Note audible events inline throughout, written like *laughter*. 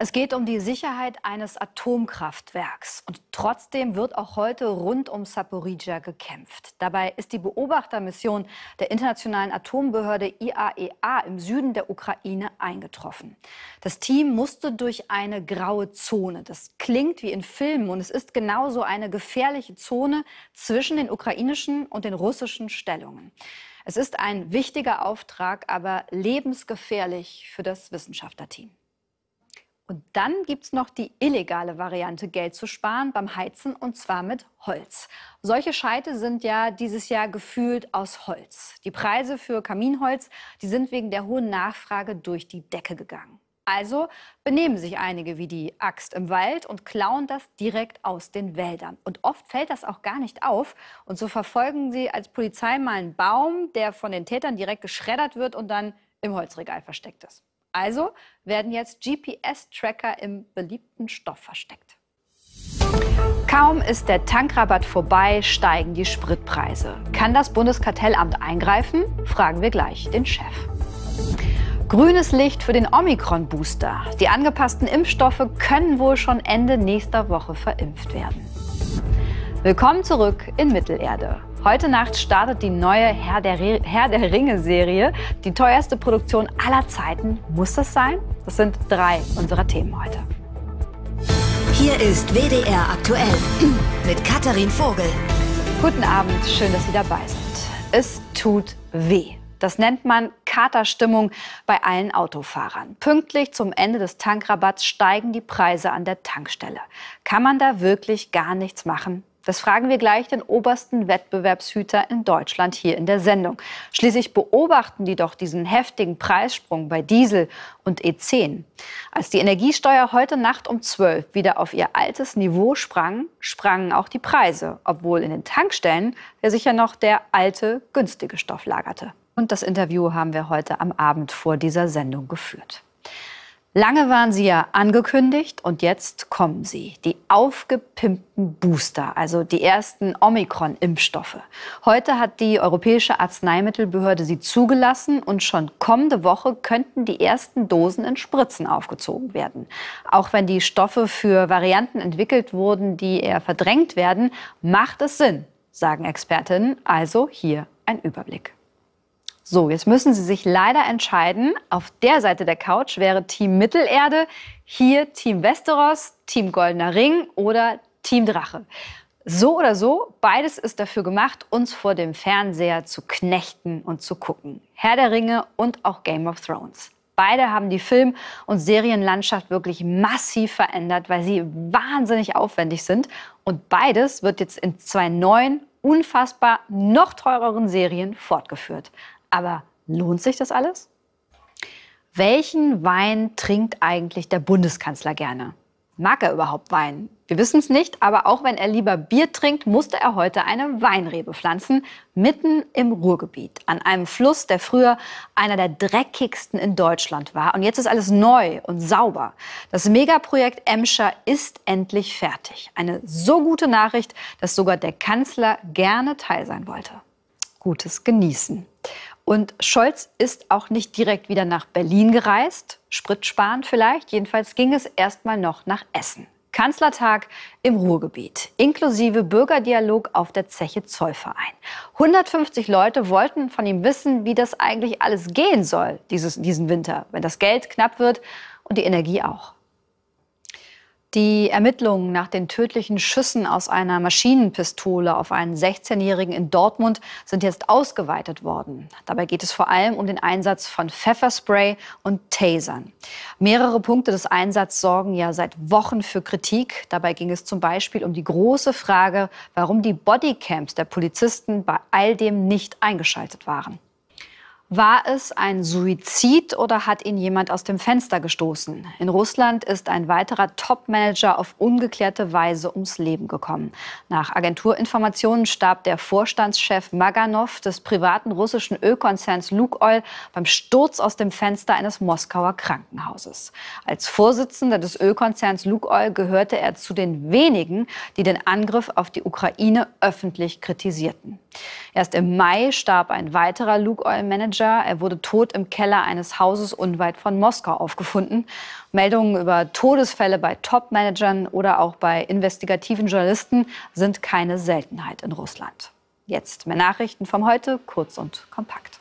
Es geht um die Sicherheit eines Atomkraftwerks. Und trotzdem wird auch heute rund um Saporija gekämpft. Dabei ist die Beobachtermission der Internationalen Atombehörde IAEA e im Süden der Ukraine eingetroffen. Das Team musste durch eine graue Zone. Das klingt wie in Filmen und es ist genauso eine gefährliche Zone zwischen den ukrainischen und den russischen Stellungen. Es ist ein wichtiger Auftrag, aber lebensgefährlich für das Wissenschaftlerteam. Und dann gibt es noch die illegale Variante, Geld zu sparen beim Heizen, und zwar mit Holz. Solche Scheite sind ja dieses Jahr gefühlt aus Holz. Die Preise für Kaminholz, die sind wegen der hohen Nachfrage durch die Decke gegangen. Also benehmen sich einige wie die Axt im Wald und klauen das direkt aus den Wäldern. Und oft fällt das auch gar nicht auf. Und so verfolgen sie als Polizei mal einen Baum, der von den Tätern direkt geschreddert wird und dann im Holzregal versteckt ist. Also werden jetzt GPS-Tracker im beliebten Stoff versteckt. Kaum ist der Tankrabatt vorbei, steigen die Spritpreise. Kann das Bundeskartellamt eingreifen? Fragen wir gleich den Chef. Grünes Licht für den Omikron-Booster. Die angepassten Impfstoffe können wohl schon Ende nächster Woche verimpft werden. Willkommen zurück in Mittelerde. Heute Nacht startet die neue Herr der, Herr der Ringe-Serie. Die teuerste Produktion aller Zeiten. Muss das sein? Das sind drei unserer Themen heute. Hier ist WDR aktuell *clears throat* mit Katharin Vogel. Guten Abend, schön, dass Sie dabei sind. Es tut weh. Das nennt man Katerstimmung bei allen Autofahrern. Pünktlich zum Ende des Tankrabatts steigen die Preise an der Tankstelle. Kann man da wirklich gar nichts machen? Das fragen wir gleich den obersten Wettbewerbshüter in Deutschland hier in der Sendung. Schließlich beobachten die doch diesen heftigen Preissprung bei Diesel und E10. Als die Energiesteuer heute Nacht um 12 wieder auf ihr altes Niveau sprang, sprangen auch die Preise, obwohl in den Tankstellen ja sicher noch der alte, günstige Stoff lagerte. Und das Interview haben wir heute am Abend vor dieser Sendung geführt. Lange waren sie ja angekündigt und jetzt kommen sie, die aufgepimpten Booster, also die ersten Omikron-Impfstoffe. Heute hat die Europäische Arzneimittelbehörde sie zugelassen und schon kommende Woche könnten die ersten Dosen in Spritzen aufgezogen werden. Auch wenn die Stoffe für Varianten entwickelt wurden, die eher verdrängt werden, macht es Sinn, sagen Expertinnen. Also hier ein Überblick. So, jetzt müssen Sie sich leider entscheiden. Auf der Seite der Couch wäre Team Mittelerde, hier Team Westeros, Team Goldener Ring oder Team Drache. So oder so, beides ist dafür gemacht, uns vor dem Fernseher zu knechten und zu gucken. Herr der Ringe und auch Game of Thrones. Beide haben die Film- und Serienlandschaft wirklich massiv verändert, weil sie wahnsinnig aufwendig sind. Und beides wird jetzt in zwei neuen, unfassbar noch teureren Serien fortgeführt. Aber lohnt sich das alles? Welchen Wein trinkt eigentlich der Bundeskanzler gerne? Mag er überhaupt Wein? Wir wissen es nicht, aber auch wenn er lieber Bier trinkt, musste er heute eine Weinrebe pflanzen, mitten im Ruhrgebiet, an einem Fluss, der früher einer der dreckigsten in Deutschland war. Und jetzt ist alles neu und sauber. Das Megaprojekt Emscher ist endlich fertig. Eine so gute Nachricht, dass sogar der Kanzler gerne teil sein wollte. Gutes Genießen. Und Scholz ist auch nicht direkt wieder nach Berlin gereist, Sprit sparen vielleicht. Jedenfalls ging es erstmal noch nach Essen. Kanzlertag im Ruhrgebiet, inklusive Bürgerdialog auf der Zeche Zollverein. 150 Leute wollten von ihm wissen, wie das eigentlich alles gehen soll dieses, diesen Winter, wenn das Geld knapp wird und die Energie auch. Die Ermittlungen nach den tödlichen Schüssen aus einer Maschinenpistole auf einen 16-Jährigen in Dortmund sind jetzt ausgeweitet worden. Dabei geht es vor allem um den Einsatz von Pfefferspray und Tasern. Mehrere Punkte des Einsatzes sorgen ja seit Wochen für Kritik. Dabei ging es zum Beispiel um die große Frage, warum die Bodycams der Polizisten bei all dem nicht eingeschaltet waren. War es ein Suizid oder hat ihn jemand aus dem Fenster gestoßen? In Russland ist ein weiterer Topmanager auf ungeklärte Weise ums Leben gekommen. Nach Agenturinformationen starb der Vorstandschef Maganov des privaten russischen Ölkonzerns Lukoil beim Sturz aus dem Fenster eines Moskauer Krankenhauses. Als Vorsitzender des Ölkonzerns Lukoil gehörte er zu den wenigen, die den Angriff auf die Ukraine öffentlich kritisierten. Erst im Mai starb ein weiterer Luke Oil manager Er wurde tot im Keller eines Hauses unweit von Moskau aufgefunden. Meldungen über Todesfälle bei Top-Managern oder auch bei investigativen Journalisten sind keine Seltenheit in Russland. Jetzt mehr Nachrichten vom Heute, kurz und kompakt.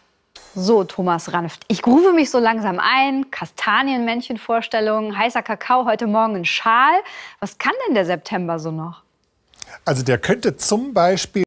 So, Thomas Ranft, ich grufe mich so langsam ein. Kastanienmännchenvorstellungen, heißer Kakao heute Morgen in Schal. Was kann denn der September so noch? Also der könnte zum Beispiel